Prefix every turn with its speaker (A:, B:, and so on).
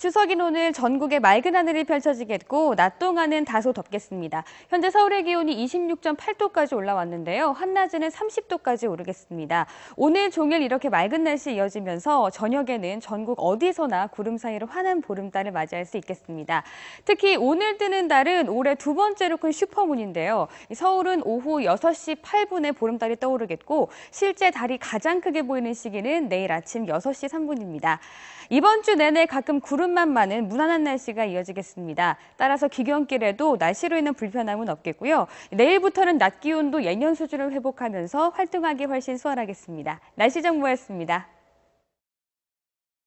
A: 추석인 오늘 전국에 맑은 하늘이 펼쳐지겠고 낮 동안은 다소 덥겠습니다. 현재 서울의 기온이 26.8도까지 올라왔는데요. 한낮에는 30도까지 오르겠습니다. 오늘 종일 이렇게 맑은 날씨 이어지면서 저녁에는 전국 어디서나 구름 사이로 환한 보름달을 맞이할 수 있겠습니다. 특히 오늘 뜨는 달은 올해 두 번째로 큰 슈퍼문인데요. 서울은 오후 6시 8분에 보름달이 떠오르겠고 실제 달이 가장 크게 보이는 시기는 내일 아침 6시 3분입니다. 이번 주 내내 가끔 구름 이뿐만 많은 무난한 날씨가 이어지겠습니다. 따라서 귀경길에도 날씨로 인한 불편함은 없겠고요. 내일부터는 낮 기온도 예년 수준을 회복하면서 활동하기 훨씬 수월하겠습니다. 날씨 정보였습니다.